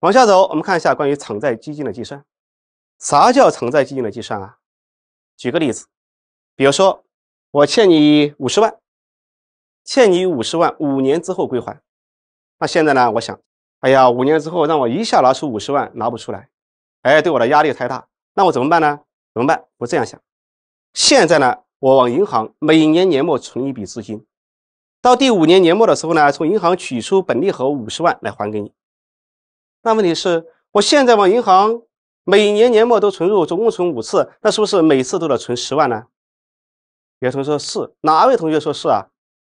往下走，我们看一下关于偿债基金的计算。啥叫偿债基金的计算啊？举个例子，比如说我欠你五十万，欠你五十万，五年之后归还。那现在呢，我想，哎呀，五年之后让我一下拿出五十万，拿不出来，哎，对我的压力太大。那我怎么办呢？怎么办？我这样想，现在呢，我往银行每年年末存一笔资金，到第五年年末的时候呢，从银行取出本利和五十万来还给你。那问题是，我现在往银行每年年末都存入，总共存五次，那是不是每次都得存十万呢？有同学说是，哪位同学说是啊？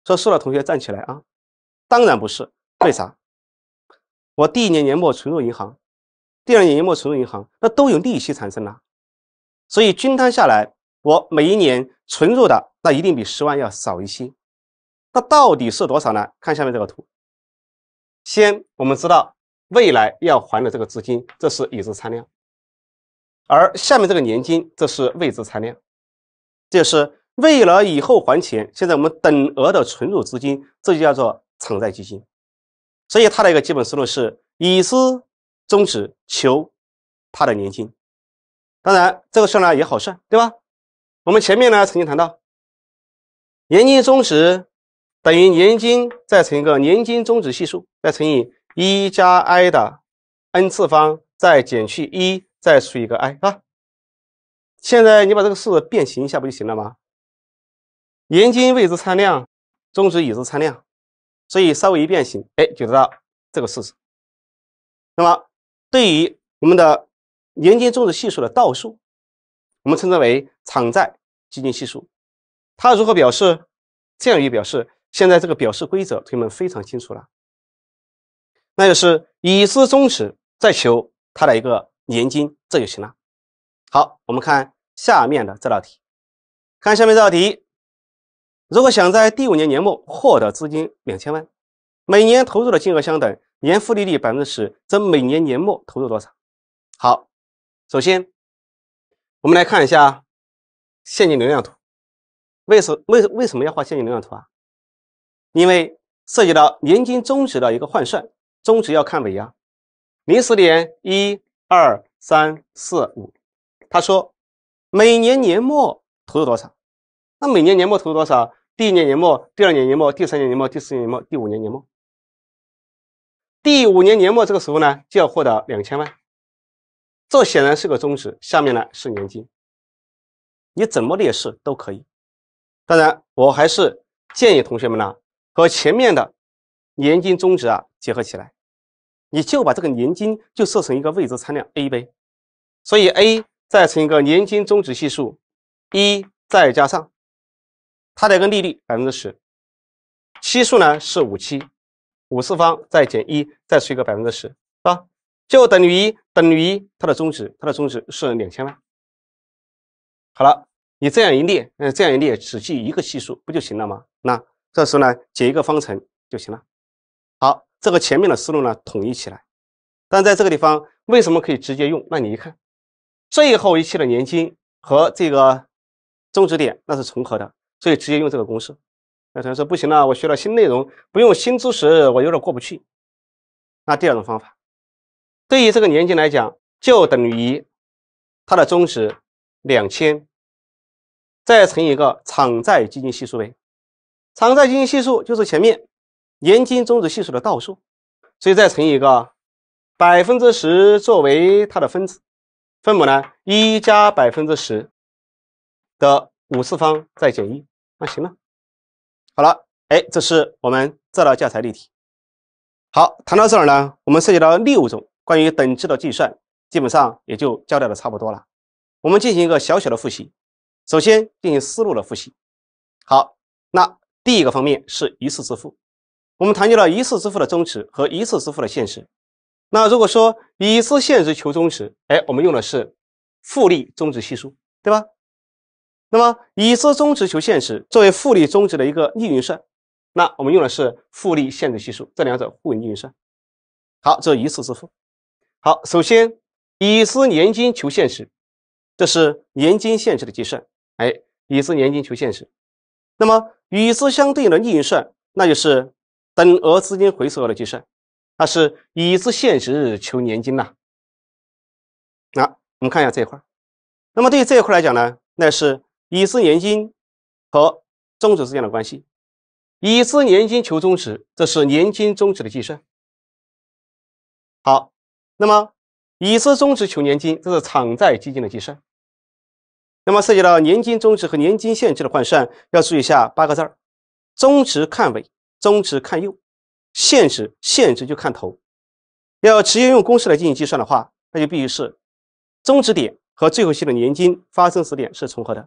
说是的同学站起来啊！当然不是，为啥？我第一年年末存入银行，第二年年末存入银行，那都有利息产生了，所以均摊下来，我每一年存入的那一定比十万要少一些。那到底是多少呢？看下面这个图。先我们知道。未来要还的这个资金，这是已知参量，而下面这个年金，这是未知参量。就是为了以后还钱，现在我们等额的存入资金，这就叫做偿债基金。所以，它的一个基本思路是：已知终止求它的年金。当然，这个事呢也好算，对吧？我们前面呢曾经谈到，年金终值等于年金再乘一个年金终值系数，再乘以。一加 i 的 n 次方，再减去一，再除一个 i 啊。现在你把这个式子变形一下，不就行了吗？年金未知参量，终值已知参量，所以稍微一变形，哎，就得到这个式子。那么，对于我们的年金终值系数的倒数，我们称之为偿债基金系数。它如何表示？这样也表示。现在这个表示规则，同学们非常清楚了。那就是已知终止再求它的一个年金，这就行了。好，我们看下面的这道题。看下面这道题，如果想在第五年年末获得资金两千万，每年投入的金额相等，年复利率百分之十，则每年年末投入多少？好，首先我们来看一下现金流量图。为什为为什么要画现金流量图啊？因为涉及到年金终值的一个换算。中值要看尾呀，零四年一二三四五，他说每年年末投入多少？那每年年末投入多少？第一年年末，第二年年末，第三年年末，第四年年末，第五年年末。第五年年末这个时候呢，就要获得两千万。这显然是个终值。下面呢是年金，你怎么列式都可以。当然，我还是建议同学们呢和前面的。年金终值啊结合起来，你就把这个年金就设成一个未知参量 a 呗，所以 a 再乘一个年金终值系数一，再加上它的一个利率百分之十，期数呢是五期，五次方再减一，再除一个百分之十，是吧？就等于等于它的终值，它的终值是两千万。好了，你这样一列，嗯，这样一列只记一个系数不就行了吗？那这时候呢解一个方程就行了。好，这个前面的思路呢，统一起来。但在这个地方，为什么可以直接用？那你一看，最后一期的年金和这个终止点那是重合的，所以直接用这个公式。那同学说不行了，我学了新内容，不用新知识我有点过不去。那第二种方法，对于这个年金来讲，就等于它的终值两千，再乘以一个偿债基金系数呗。偿债基金系数就是前面。年金终值系数的倒数，所以再乘以一个百分之十作为它的分子，分母呢一加百分之十的五次方再减一，那行了。好了，哎，这是我们这道教材例题。好，谈到这儿呢，我们涉及到六种关于等值的计算，基本上也就交代的差不多了。我们进行一个小小的复习，首先进行思路的复习。好，那第一个方面是一次支付。我们谈及了一次支付的终止和一次支付的现实。那如果说已知现值求终值，哎，我们用的是复利终值系数，对吧？那么已知终值求现实作为复利终值的一个逆运算，那我们用的是复利现值系数，这两者互为逆运算。好，这一次支付。好，首先已知年金求现实，这是年金现值的计算。哎，已知年金求现实，那么与之相对应的逆运算，那就是。等额资金回收额的计算，它是已知现值求年金呐。那我们看一下这一块那么对于这一块来讲呢，那是已知年金和终止之间的关系，已知年金求终值，这是年金终值的计算。好，那么已知终值求年金，这是偿债基金的计算。那么涉及到年金终值和年金限制的换算，要注意一下八个字儿：终值看尾。中值看右，现值现值就看头。要直接用公式来进行计算的话，那就必须是中值点和最后期的年金发生时点是重合的。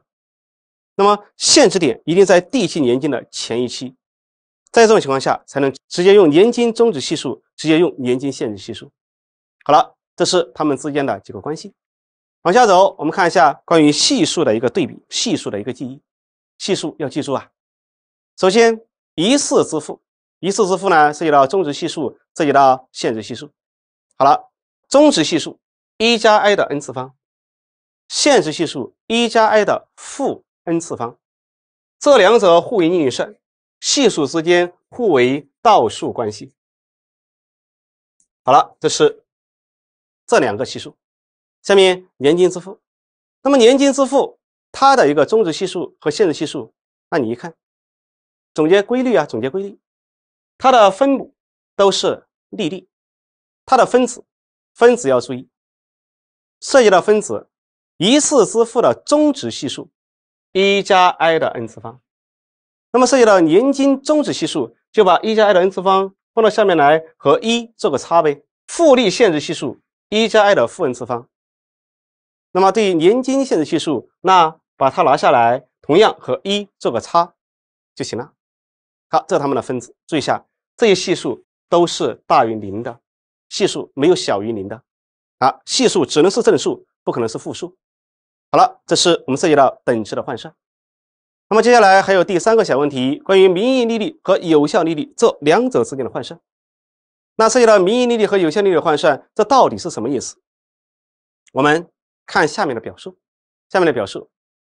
那么现值点一定在第一期年金的前一期，在这种情况下才能直接用年金终值系数，直接用年金现值系数。好了，这是它们之间的几个关系。往下走，我们看一下关于系数的一个对比，系数的一个记忆。系数要记住啊。首先。一次支付，一次支付呢涉及到终值系数，涉及到限值系数。好了，终值系数一加 i 的 n 次方，限值系数一加 i 的负 n 次方，这两者互为逆运算，系数之间互为倒数关系。好了，这是这两个系数。下面年金支付，那么年金支付它的一个终值系数和限值系数，那你一看。总结规律啊，总结规律，它的分母都是粒粒，它的分子分子要注意，涉及到分子一次支付的终值系数一加 i 的 n 次方，那么涉及到年金终值系数就把一加 i 的 n 次方放到下面来和一做个差呗。复利限制系数一加 i 的负 n 次方，那么对于年金限制系数，那把它拿下来，同样和一做个差就行了。好，这是它们的分子。注意一下，这些系数都是大于零的，系数没有小于零的。好，系数只能是正数，不可能是负数。好了，这是我们涉及到等式的换算。那么接下来还有第三个小问题，关于名义利率和有效利率这两者之间的换算。那涉及到名义利率和有效利率的换算，这到底是什么意思？我们看下面的表述。下面的表述，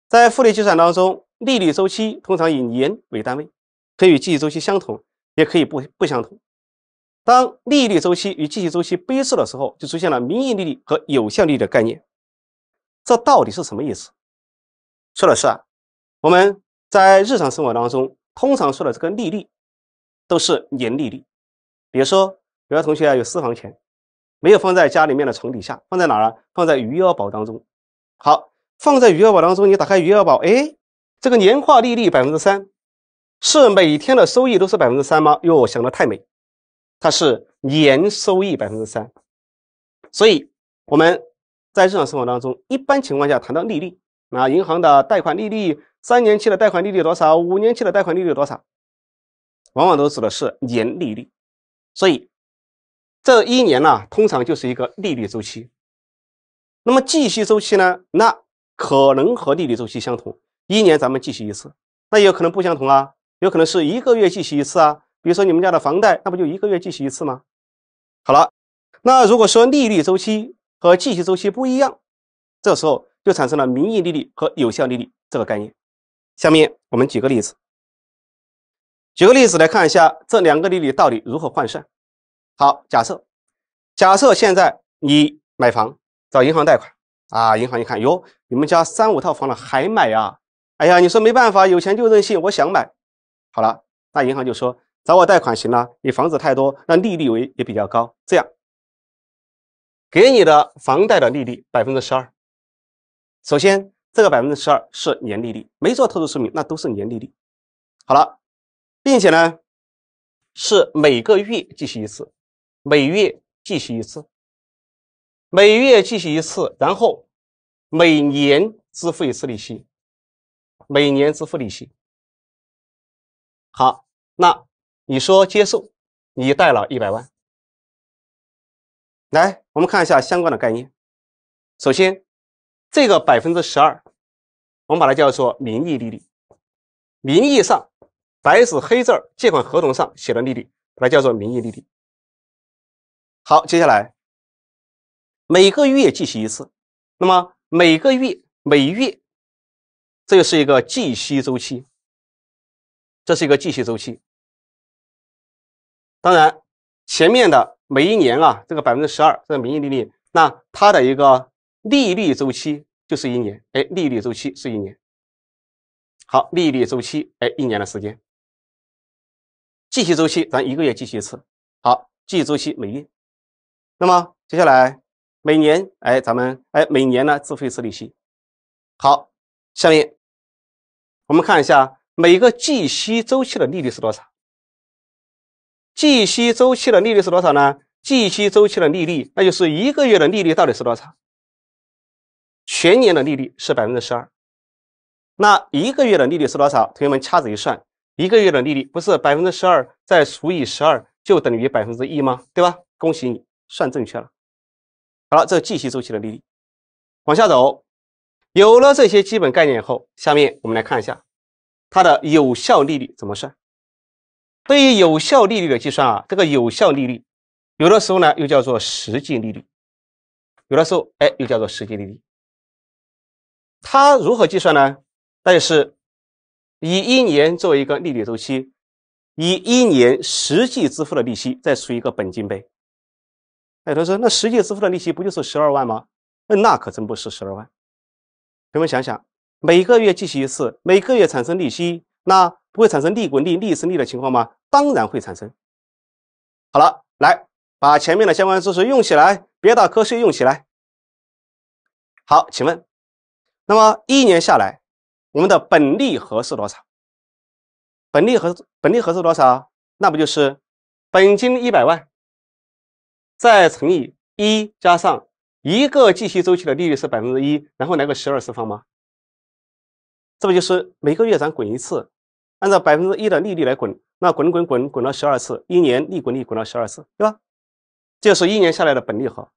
在复利计算当中，利率周期通常以年为单位。可以与记忆周期相同，也可以不不相同。当利率周期与记忆周期背刺的时候，就出现了名义利率和有效利率的概念。这到底是什么意思？说的是啊，我们在日常生活当中通常说的这个利率都是年利率。比如说，有的同学啊有私房钱，没有放在家里面的床底下，放在哪儿？放在余额宝当中。好，放在余额宝当中，你打开余额宝，哎，这个年化利率百分之三。是每天的收益都是百分之三吗？哟，想的太美，它是年收益百分之三，所以我们在日常生活当中，一般情况下谈到利率，啊，银行的贷款利率，三年期的贷款利率多少？五年期的贷款利率多少？往往都指的是年利率，所以这一年呢，通常就是一个利率周期。那么计息周期呢？那可能和利率周期相同，一年咱们计息一次，那也有可能不相同啊。有可能是一个月计息一次啊，比如说你们家的房贷，那不就一个月计息一次吗？好了，那如果说利率周期和计息周期不一样，这时候就产生了名义利率和有效利率这个概念。下面我们举个例子，举个例子来看一下这两个利率到底如何换算。好，假设假设现在你买房找银行贷款啊，银行一看哟，你们家三五套房了还买啊？哎呀，你说没办法，有钱就任性，我想买。好了，那银行就说找我贷款行了。你房子太多，那利率为也比较高。这样，给你的房贷的利率百分之十二。首先，这个百分之十二是年利率，没做特殊说明，那都是年利率。好了，并且呢，是每个月计息一次，每月计息一次，每月计息一次，然后每年支付一次利息，每年支付利息。好，那你说接受，你贷了一百万。来，我们看一下相关的概念。首先，这个百分之十二，我们把它叫做名义利率。名义上，白纸黑字借款合同上写的利率，把它叫做名义利率。好，接下来每个月计息一次。那么每个月，每月，这就是一个计息周期。这是一个计息周期，当然前面的每一年啊，这个百分之十二，这个名义利率，那它的一个利率周期就是一年，哎，利率周期是一年。好，利率周期，哎，一年的时间。计息周期，咱一个月计息一次。好，计息周期每月。那么接下来每年，哎，咱们哎每年呢支付一次利息。好，下面我们看一下。每个计息周期的利率是多少？计息周期的利率是多少呢？计息周期的利率，那就是一个月的利率到底是多少？全年的利率是百分之十二，那一个月的利率是多少？同学们掐指一算，一个月的利率不是百分之十二再除以十二就等于百分之一吗？对吧？恭喜你，算正确了。好了，这计息周期的利率，往下走。有了这些基本概念以后，下面我们来看一下。它的有效利率怎么算？对于有效利率的计算啊，这个有效利率有的时候呢又叫做实际利率，有的时候哎又叫做实际利率。它如何计算呢？那就是以一年作为一个利率周期，以一年实际支付的利息再除一个本金呗。哎，他说那实际支付的利息不就是十二万吗？嗯，那可真不是十二万。同学们想想。每个月计息一次，每个月产生利息，那不会产生利滚利、利生利的情况吗？当然会产生。好了，来把前面的相关知识用起来，别打瞌睡用起来。好，请问，那么一年下来，我们的本利和是多少？本利和本利和是多少？那不就是本金一百万，再乘以一加上一个计息周期的利率是百分之一，然后来个十二次方吗？这不就是每个月咱滚一次，按照百分之一的利率来滚，那滚滚滚滚了十二次，一年利滚利滚了十二次，对吧？这就是一年下来的本利和。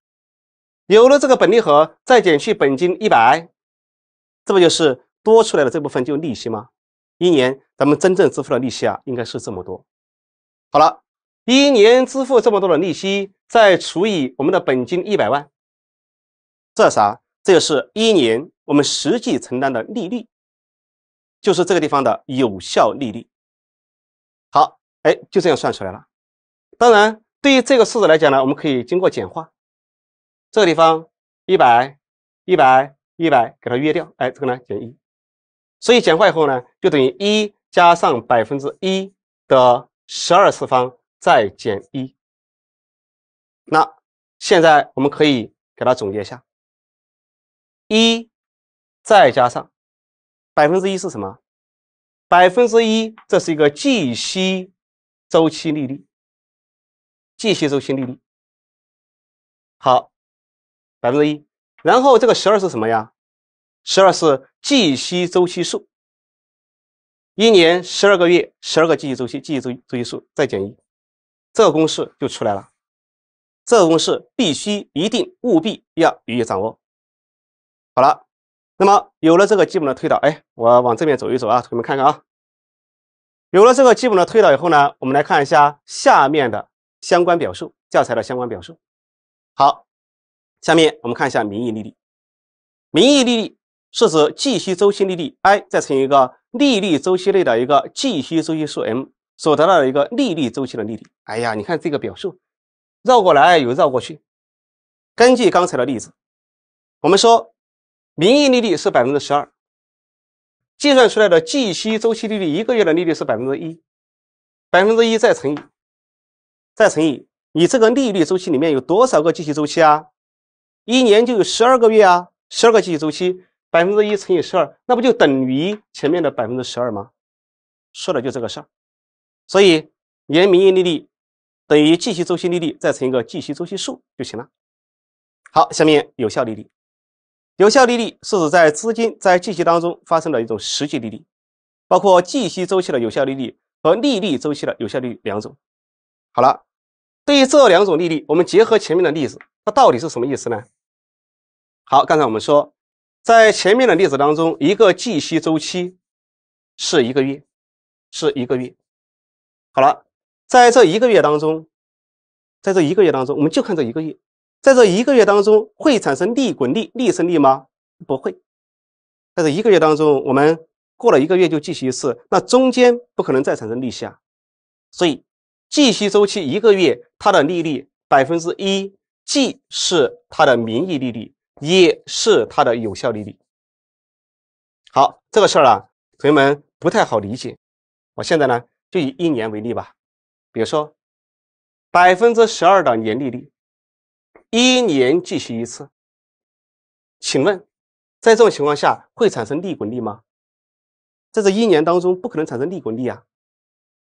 有了这个本利和，再减去本金一百，这不就是多出来的这部分就利息吗？一年咱们真正支付的利息啊，应该是这么多。好了，一年支付这么多的利息，再除以我们的本金一百万，这啥？这就是一年我们实际承担的利率。就是这个地方的有效利率。好，哎，就这样算出来了。当然，对于这个式子来讲呢，我们可以经过简化，这个地方一百一百一百给它约掉，哎，这个呢减一，所以简化以后呢，就等于一加上百分之一的十二次方再减一。那现在我们可以给它总结一下：一再加上。百分之一是什么？百分之一，这是一个计息周期利率。计息周期利率，好，百分之一。然后这个十二是什么呀？十二是计息周期数。一年十二个月，十二个计息周期，计息周周期数再减一，这个公式就出来了。这个公式必须一定务必要予以掌握。好了。那么有了这个基本的推导，哎，我往这边走一走啊，同学们看看啊。有了这个基本的推导以后呢，我们来看一下下面的相关表述，教材的相关表述。好，下面我们看一下名义利率。名义利率是指计息周期利率 i 再乘一个利率周期内的一个计息周期数 m 所得到的一个利率周期的利率。哎呀，你看这个表述，绕过来又绕过去。根据刚才的例子，我们说。名义利率是百分之十二，计算出来的计息周期利率一个月的利率是百分之一，百分之一再乘以再乘以你这个利率周期里面有多少个计息周期啊？一年就有十二个月啊，十二个计息周期，百分之一乘以十二，那不就等于前面的百分之十二吗？说的就这个事儿，所以年名义利率等于计息周期利率再乘一个计息周期数就行了。好，下面有效利率。有效利率是指在资金在计息当中发生的一种实际利率，包括计息周期的有效利率和利率周期的有效率两种。好了，对于这两种利率，我们结合前面的例子，它到底是什么意思呢？好，刚才我们说，在前面的例子当中，一个计息周期是一个月，是一个月。好了，在这一个月当中，在这一个月当中，我们就看这一个月。在这一个月当中会产生利滚利、利生利吗？不会。在这一个月当中，我们过了一个月就计息一次，那中间不可能再产生利息啊。所以，计息周期一个月，它的利率百分之一，既是它的名义利率，也是它的有效利率。好，这个事儿呢，同学们不太好理解。我现在呢，就以一年为例吧。比如说，百分之十二的年利率。一年计息一次，请问在这种情况下会产生利滚利吗？在这一年当中，不可能产生利滚利啊。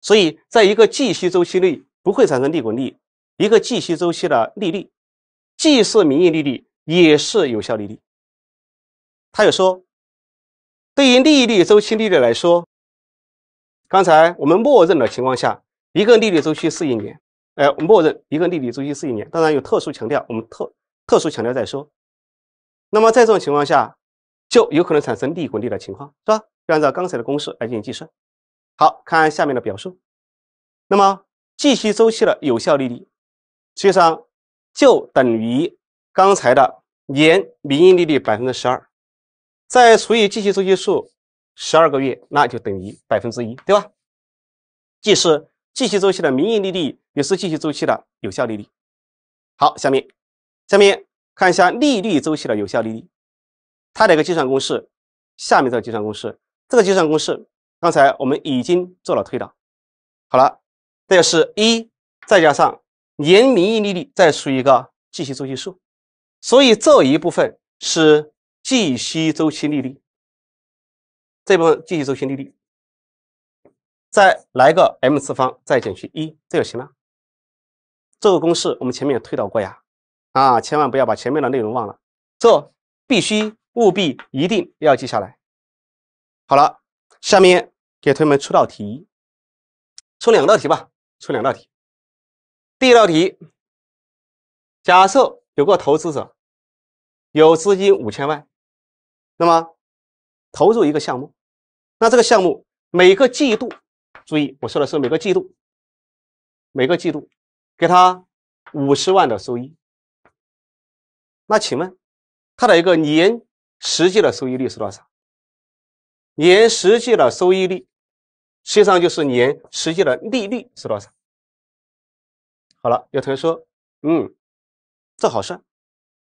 所以，在一个计息周期内不会产生利滚利。一个计息周期的利率，既是名义利率，也是有效利率。他又说，对于利率周期利率来说，刚才我们默认的情况下，一个利率周期是一年。哎，默认一个利率周期是一年，当然有特殊强调，我们特特殊强调再说。那么在这种情况下，就有可能产生利滚利的情况，是吧？就按照刚才的公式来进行计算。好看下面的表述，那么计息周期的有效利率，实际上就等于刚才的年名义利率百分之十二，再除以计息周期数十二个月，那就等于百分之一，对吧？即是计息周期的名义利率。也是计息周期的有效利率。好，下面下面看一下利率周期的有效利率，它的一个计算公式，下面这个计算公式，这个计算公式，刚才我们已经做了推导。好了，这就是一再加上年名义利率再除一个计息周期数，所以这一部分是计息周期利率，这部分计息周期利率，再来个 m 次方再减去一，这就行了。这个公式我们前面也推导过呀，啊，千万不要把前面的内容忘了，这必须务必一定要记下来。好了，下面给同学们出道题，出两道题吧，出两道题。第一道题，假设有个投资者，有资金五千万，那么投入一个项目，那这个项目每个季度，注意我说的是每个季度，每个季度。给他五十万的收益，那请问他的一个年实际的收益率是多少？年实际的收益率，实际上就是年实际的利率是多少？好了，有同学说，嗯，这好算，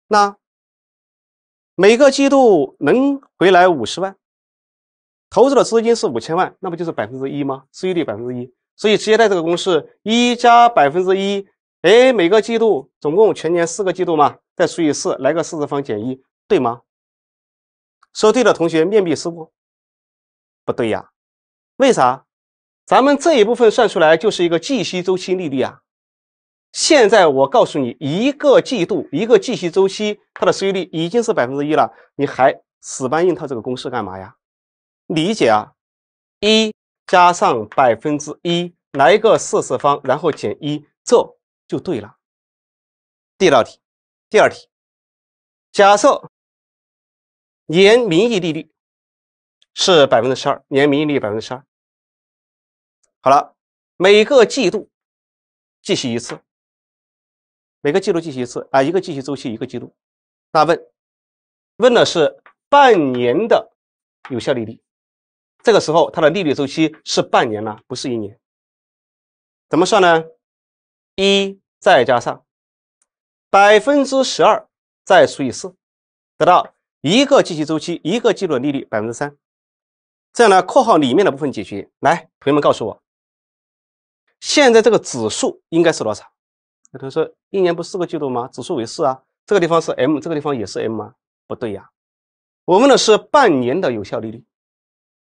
那每个季度能回来五十万，投资的资金是五千万，那不就是百分之一吗？收益率百分之一。所以直接带这个公式，一加百分之一，哎，每个季度总共全年四个季度嘛，再除以四，来个四次方减一，对吗？说对的同学面壁思过，不对呀，为啥？咱们这一部分算出来就是一个计息周期利率啊。现在我告诉你，一个季度一个计息周期它的收益率已经是百分之一了，你还死搬硬套这个公式干嘛呀？理解啊，一。加上百分之一，来个四次方，然后减一，这就对了。第一道题，第二题，假设年名义利率是百分之十二，年名义利率百分之十二。好了，每个季度计息一次，每个季度计息一次啊，一个计息周期一个季度。那问问的是半年的有效利率。这个时候，它的利率周期是半年呢，不是一年。怎么算呢？一再加上百分之十二，再除以四，得到一个计息周期一个季度的利率百分之三。这样呢，括号里面的部分解决。来，朋友们告诉我，现在这个指数应该是多少？有同学说，一年不四个季度吗？指数为四啊。这个地方是 m，这个地方也是 m 吗？不对呀，我们的是半年的有效利率。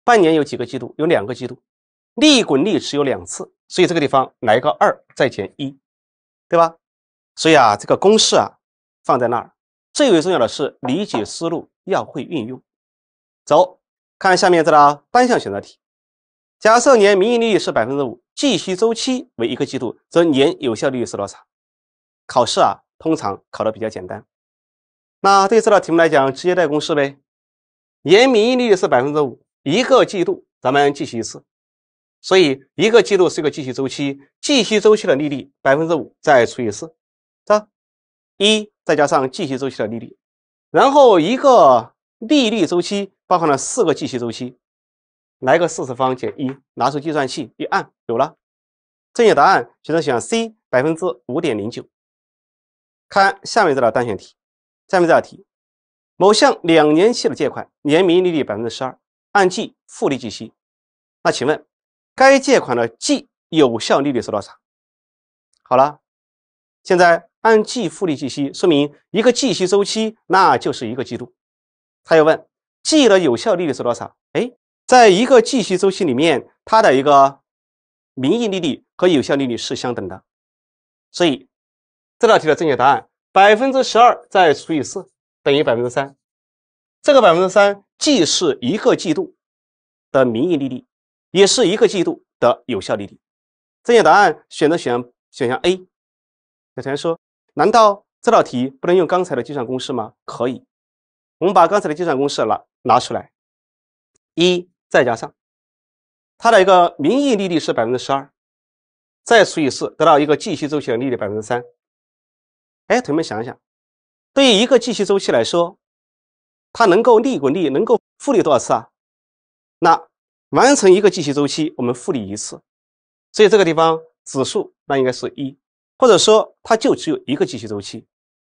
半年有几个季度？有两个季度，利滚利持有两次，所以这个地方来个二再减一，对吧？所以啊，这个公式啊放在那儿，最为重要的是理解思路，要会运用。走，看下面这道单项选择题：假设年名义利率是百分之五，计息周期为一个季度，则年有效利率是多少？考试啊，通常考的比较简单。那对这道题目来讲，直接带公式呗。年名义利率是百分之五。一个季度，咱们计息一次，所以一个季度是一个计息周期，计息周期的利率百分之五再除以四，是吧？一再加上计息周期的利率，然后一个利率周期包含了四个计息周期，来个四次方减一，拿出计算器一按，有了，正确答案选择选 C，百分之五点零九。看下面这道单选题，下面这道题，某项两年期的借款年名义利率百分之十二。按季复利计息，那请问该借款的季有效利率是多少？好了，现在按季复利计息，说明一个计息周期那就是一个季度。他又问季的有效利率是多少？哎，在一个计息周期里面，它的一个名义利率和有效利率是相等的，所以这道题的正确答案百分之十二再除以四等于百分之三，这个百分之三。既是一个季度的名义利率，也是一个季度的有效利率。正确答案选择选选项 A。有同学说，难道这道题不能用刚才的计算公式吗？可以，我们把刚才的计算公式拿拿出来，一再加上它的一个名义利率是百分之十二，再除以四，得到一个计息周期的利率百分之三。哎，同学们想一想，对于一个计息周期来说。它能够利滚利，能够复利多少次啊？那完成一个计息周期，我们复利一次，所以这个地方指数那应该是一，或者说它就只有一个计息周期。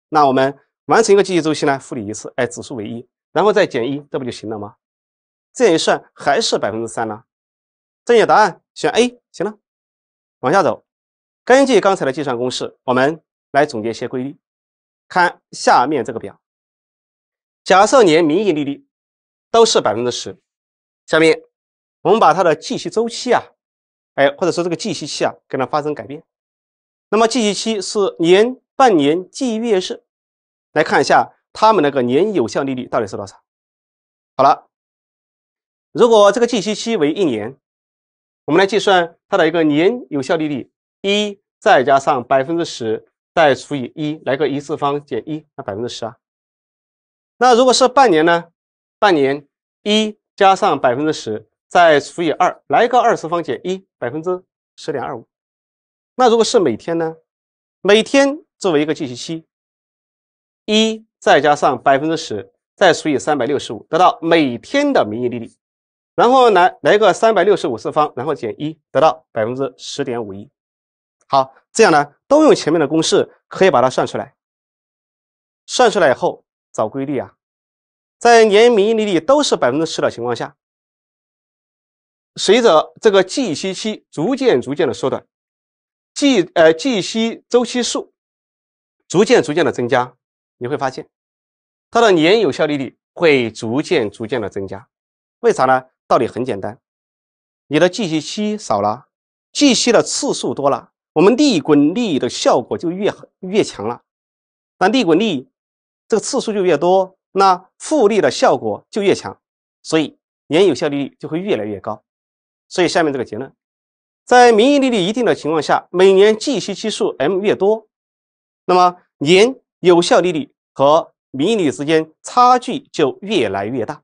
那我们完成一个计息周期呢，复利一次，哎，指数为一，然后再减一，这不就行了吗？这样一算还是百分之三呢？正确答案选 A，行了，往下走。根据刚才的计算公式，我们来总结一些规律，看下面这个表。假设年名义利率都是百分之十，下面我们把它的计息周期啊，哎，或者说这个计息期啊，给它发生改变。那么计息期是年、半年、计月日，来看一下它们那个年有效利率到底是多少。好了，如果这个计息期为一年，我们来计算它的一个年有效利率一再加上百分之十，再除以一，来个一次方减一，那百分之十二。那如果是半年呢？半年一加上百分之十，再除以二，来个二次方减一，百分之十点二五。那如果是每天呢？每天作为一个计息期，一再加上百分之十，再除以三百六十五，得到每天的名义利率，然后来来个三百六十五次方，然后减一，得到百分之十点五一。好，这样呢，都用前面的公式可以把它算出来。算出来以后。找规律啊，在年名义利率都是百分之十的情况下，随着这个计息期逐渐逐渐的缩短，计呃计息周期数逐渐逐渐的增加，你会发现它的年有效利率会逐渐逐渐的增加。为啥呢？道理很简单，你的计息期少了，计息的次数多了，我们利滚利的效果就越越强了。那利滚利。这个次数就越多，那复利的效果就越强，所以年有效利率就会越来越高。所以下面这个结论，在名义利率一定的情况下，每年计息期数 m 越多，那么年有效利率和名义利率之间差距就越来越大。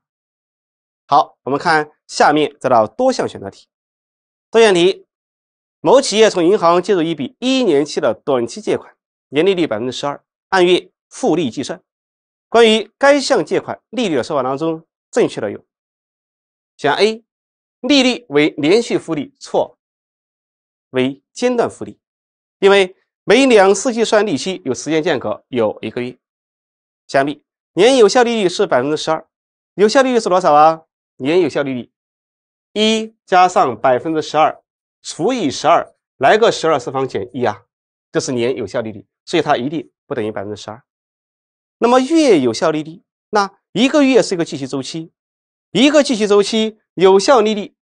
好，我们看下面这道多项选择题。多项题：某企业从银行借入一笔一年期的短期借款，年利率百分之十二，按月复利计算。关于该项借款利率的说法当中，正确的有：选 A，利率为连续复利错，为间断复利，因为每两次计算利息有时间间隔有一个月。相比，年有效利率是百分之十二，有效利率是多少啊？年有效利率一加上百分之十二除以十二，来个十二次方减一啊，这是年有效利率，所以它一定不等于百分之十二。那么月有效利率，那一个月是一个计息周期，一个计息周期有效利率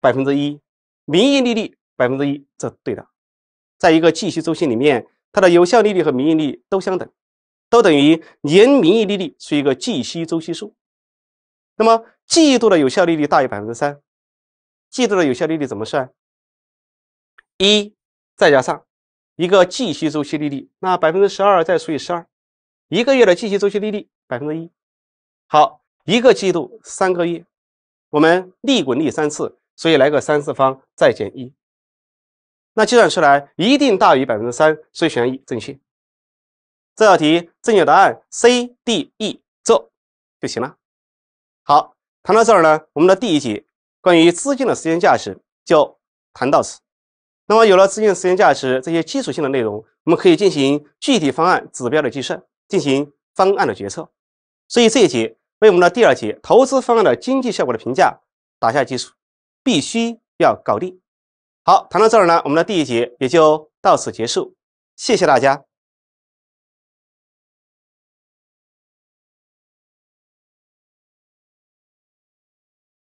百分之一，名义利率百分之一，这对的。在一个计息周期里面，它的有效利率和名义利率都相等，都等于年名义利率除一个计息周期数。那么季度的有效利率大于百分之三，季度的有效利率怎么算？一再加上一个计息周期利率，那百分之十二再除以十二。一个月的计息周期利率百分之一，好，一个季度三个月，我们利滚利三次，所以来个三次方再减一，那计算出来一定大于百分之三，所以选一正确。这道题正确答案 C、D、E 做就行了。好，谈到这儿呢，我们的第一节关于资金的时间价值就谈到此。那么有了资金的时间价值这些基础性的内容，我们可以进行具体方案指标的计算。进行方案的决策，所以这一节为我们的第二节投资方案的经济效果的评价打下基础，必须要搞定。好，谈到这儿呢，我们的第一节也就到此结束，谢谢大家。